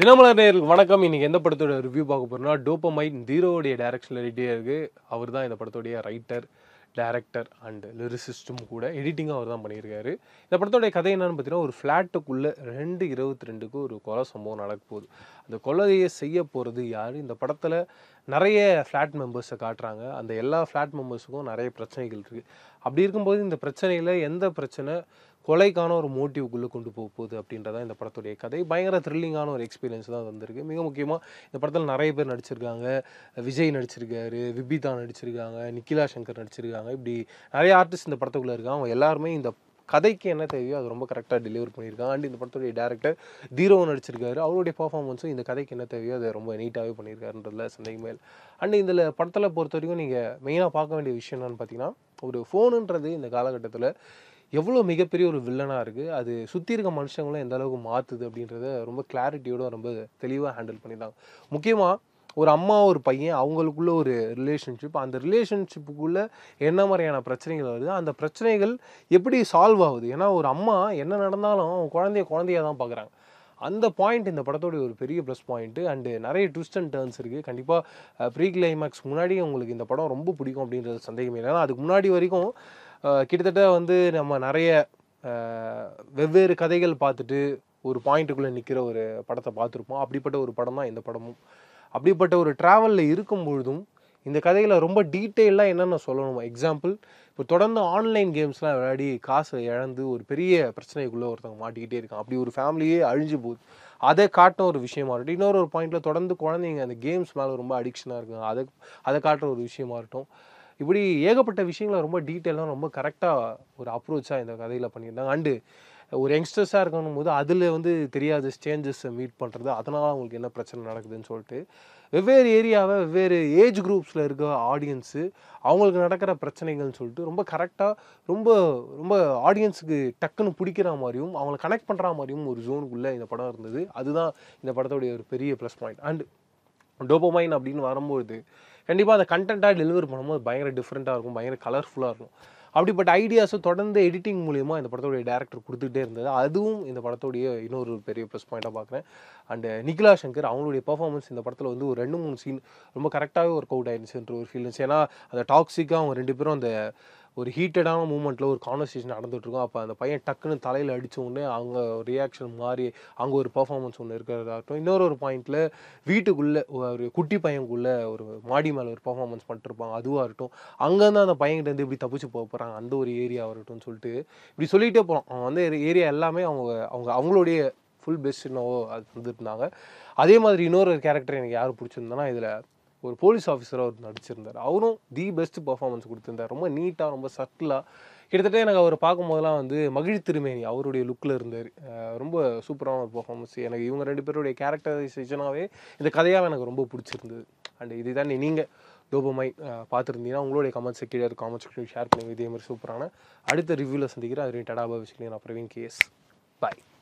தினமலர் நேர் வணக்கம் இன்னைக்கு எந்த படத்தோட ரிவ்யூ பார்க்க போறோம்னா டோப்பமைட் தீரோடைய டேரக்ஷனில் ரெடியாக இருக்கு அவர் தான் இந்த படத்துடைய ரைட்டர் டேரக்டர் அண்ட் லிரிசிஸ்டும் கூட எடிட்டிங்கும் அவர் தான் பண்ணியிருக்காரு இந்த படத்தோடைய கதை என்னன்னு பார்த்தீங்கன்னா ஒரு ஃப்ளாட்டுக்குள்ளே ரெண்டு இருபத்தி ரெண்டுக்கு ஒரு கொலை சம்பவம் நடக்க போகுது அந்த கொலையை செய்ய போகிறது யார் இந்த படத்தில் நிறைய ஃப்ளாட் மெம்பர்ஸை காட்டுறாங்க அந்த எல்லா ஃப்ளாட் மெம்பர்ஸுக்கும் நிறைய பிரச்சனைகள் இருக்குது அப்படி இருக்கும்போது இந்த பிரச்சனையில் எந்த பிரச்சனை கொலைக்கான ஒரு மோட்டிவ்குள்ளே கொண்டு போக போகுது அப்படின்றதான் இந்த படத்துடைய கதை பயங்கர த்ரில்லிங்கான ஒரு எக்ஸ்பீரியன்ஸ் தான் வந்திருக்கு மிக முக்கியமாக இந்த படத்தில் நிறைய பேர் நடிச்சிருக்காங்க விஜய் நடிச்சிருக்காரு விபிதா நடிச்சிருக்காங்க நிக்கிலா சங்கர் நடிச்சிருக்காங்க இப்படி நிறைய ஆர்டிஸ்ட் இந்த படத்துக்குள்ளே இருக்காங்க அவங்க எல்லாருமே இந்த கதைக்கு என்ன தேவையோ அது ரொம்ப கரெக்டாக டெலிவர் பண்ணியிருக்காங்க அண்ட் இந்த படத்துடைய டேரக்டர் தீரோவும் நடிச்சிருக்காரு அவருடைய பர்ஃபார்மன்ஸும் இந்த கதைக்கு என்ன தேவையோ அதை ரொம்ப நீட்டாகவே பண்ணியிருக்காருன்றதுல சந்தேகமே இல்லை அண்ட் இந்த படத்தில் பொறுத்த வரைக்கும் நீங்கள் மெயினாக பார்க்க வேண்டிய விஷயம் என்னென்னு பார்த்தீங்கன்னா ஒரு ஃபோனுன்றது இந்த காலகட்டத்தில் எவ்வளோ மிகப்பெரிய ஒரு வில்லனாக இருக்குது அது சுற்றி இருக்க மனுஷங்களும் எந்த அளவுக்கு மாற்றுது அப்படின்றத ரொம்ப கிளாரிட்டியோட ரொம்ப தெளிவாக ஹேண்டில் பண்ணியிருந்தாங்க முக்கியமாக ஒரு அம்மா ஒரு பையன் அவங்களுக்குள்ள ஒரு ரிலேஷன்ஷிப் அந்த ரிலேஷன்ஷிப்புக்குள்ளே என்ன மாதிரியான பிரச்சனைகள் வருது அந்த பிரச்சனைகள் எப்படி சால்வ் ஆகுது ஏன்னா ஒரு அம்மா என்ன நடந்தாலும் குழந்தைய குழந்தையாக தான் பார்க்குறாங்க அந்த பாயிண்ட் இந்த படத்தோடைய ஒரு பெரிய ப்ளஸ் பாயிண்ட்டு அண்டு நிறைய ட்விஸ்ட் அண்ட் டேர்ன்ஸ் இருக்குது கண்டிப்பாக ப்ரீ கிளைமேக்ஸ் முன்னாடி உங்களுக்கு இந்த படம் ரொம்ப பிடிக்கும் அப்படின்றது சந்தேகமே இல்லை அதுக்கு முன்னாடி வரைக்கும் கிட்டத்தட்ட வந்து நம்ம நிறைய வெவ்வேறு கதைகள் பார்த்துட்டு ஒரு பாயிண்ட்டுக்குள்ளே நிற்கிற ஒரு படத்தை பார்த்துருப்போம் அப்படிப்பட்ட ஒரு படம் தான் இந்த படமும் அப்படிப்பட்ட ஒரு ட்ராவலில் இருக்கும் பொழுதும் இந்த கதையில் ரொம்ப டீட்டெயிலாக என்னென்ன சொல்லணும் எக்ஸாம்பிள் இப்போ தொடர்ந்து ஆன்லைன் கேம்ஸ்லாம் விளையாடி காசை இழந்து ஒரு பெரிய பிரச்சனைக்குள்ளே ஒருத்தவங்க மாட்டிக்கிட்டே இருக்கான் அப்படி ஒரு ஃபேமிலியே அழிஞ்சு போகுது அதை காட்டின ஒரு விஷயமா இருக்கட்டும் இன்னொரு ஒரு பாயிண்டில் தொடர்ந்து குழந்தைங்க அந்த கேம்ஸ் மேலே ரொம்ப அடிக்ஷனாக இருக்காங்க அதை அதை காட்டுற ஒரு விஷயமா இருக்கட்டும் இப்படி ஏகப்பட்ட விஷயங்களை ரொம்ப டீட்டெயிலாக ரொம்ப கரெக்டாக ஒரு அப்ரோச்சாக இந்த கதையில் பண்ணியிருந்தாங்க அண்டு ஒரு யங்ஸ்டர்ஸாக இருக்கணும் போது அதில் வந்து தெரியாத சேஞ்சஸை மீட் பண்ணுறது அதனால் அவங்களுக்கு என்ன பிரச்சனை நடக்குதுன்னு சொல்லிட்டு வெவ்வேறு ஏரியாவை வெவ்வேறு ஏஜ் குரூப்ஸில் இருக்க ஆடியன்ஸு அவங்களுக்கு நடக்கிற பிரச்சனைகள்னு சொல்லிட்டு ரொம்ப கரெக்டாக ரொம்ப ரொம்ப ஆடியன்ஸுக்கு டக்குன்னு பிடிக்கிற மாதிரியும் அவங்களை கனெக்ட் பண்ணுற மாதிரியும் ஒரு ஜோனுக்குள்ளே இந்த படம் இருந்தது அதுதான் இந்த படத்துடைய ஒரு பெரிய ப்ளஸ் பாயிண்ட் அண்ட் டோபோமைன் அப்படின்னு வரும்போது கண்டிப்பாக அந்த கண்டென்ட்டாக டெலிவர் பண்ணும்போது பயங்கர டிஃப்ரெண்ட்டாக இருக்கும் பயங்கர கலர்ஃபுல்லாக இருக்கும் அப்படிப்பட்ட ஐடியாஸும் தொடர்ந்து எடிட்டிங் மூலியமாக இந்த படத்தோடைய டேரக்டர் கொடுத்துக்கிட்டே இருந்தது அதுவும் இந்த படத்தோடைய இன்னொரு பெரிய ப்ளஸ் பாயிண்ட்டாக பார்க்குறேன் அண்ட் நிகிலா சங்கர் அவங்களுடைய பர்ஃபார்மன்ஸ் இந்த படத்தில் வந்து ஒரு ரெண்டு மூணு சீன் ரொம்ப கரெக்டாகவே ஒர்க் அவுட் ஆயிருந்துச்சுன்ற ஒரு ஃபீல் இருந்துச்சு ஏன்னா அந்த டாக்ஸிக்காக அவங்க ரெண்டு பேரும் அந்த ஒரு ஹீட்டடான மூமெண்ட்டில் ஒரு கான்வர்சேஷன் நடந்துகிட்ருக்கும் அப்போ அந்த பையன் டக்குன்னு தலையில் அடித்த உடனே அவங்க ரியாக்ஷன் மாறி அங்கே ஒரு பர்ஃபார்மன்ஸ் ஒன்று இருக்கிறதாகட்டும் இன்னொரு ஒரு பாயிண்டில் வீட்டுக்குள்ளே ஒரு குட்டி பையனுக்குள்ளே ஒரு மாடி மேலே ஒரு பர்ஃபார்மன்ஸ் பண்ணிட்டுருப்பாங்க அதுவாக இருக்கட்டும் அங்கேருந்து அந்த பையன்கிட்ட வந்து இப்படி தப்பிச்சு போக போகிறாங்க அந்த ஒரு ஏரியாவாக இருக்கட்டும் சொல்லிட்டு இப்படி சொல்லிகிட்டே போகிறோம் அவங்க வந்து ஏரியா எல்லாமே அவங்க அவங்க அவங்களுடைய ஃபுல் பெஸ்ட்னோ அது வந்துருந்தாங்க அதே மாதிரி இன்னொரு கேரக்டர் எனக்கு யார் பிடிச்சிருந்தோன்னா இதில் ஒரு போலீஸ் ஆஃபீஸராக அவர் நடிச்சிருந்தார் அவரும் தி பெஸ்ட் பர்ஃபார்மன்ஸ் கொடுத்துருந்தார் ரொம்ப நீட்டாக ரொம்ப சட்டிலாக கிட்டத்தட்ட எனக்கு அவர் பார்க்கும்போதெல்லாம் வந்து மகிழ் திருமேனி அவருடைய லுக்கில் இருந்தார் ரொம்ப சூப்பரான ஒரு பர்ஃபார்மன்ஸ் எனக்கு இவங்க ரெண்டு பேருடைய கேரக்டரைசேஷனாகவே இந்த கதையால் எனக்கு ரொம்ப பிடிச்சிருந்தது அண்ட் இதுதான் நீங்கள் டோபமாய் பார்த்துருந்தீங்கன்னா உங்களுடைய கமெண்ட்ஸ் கீழே இருக்கும் காமெண்ட் செக்ஷன் ஷேர் பண்ணுங்கள் இதே மாதிரி சூப்பரான அடுத்த ரிவ்யூவில் சந்திக்கிறேன் அது டடாபா வச்சுக்கிறேன் நான் பிரவீன் கேஸ் பாய்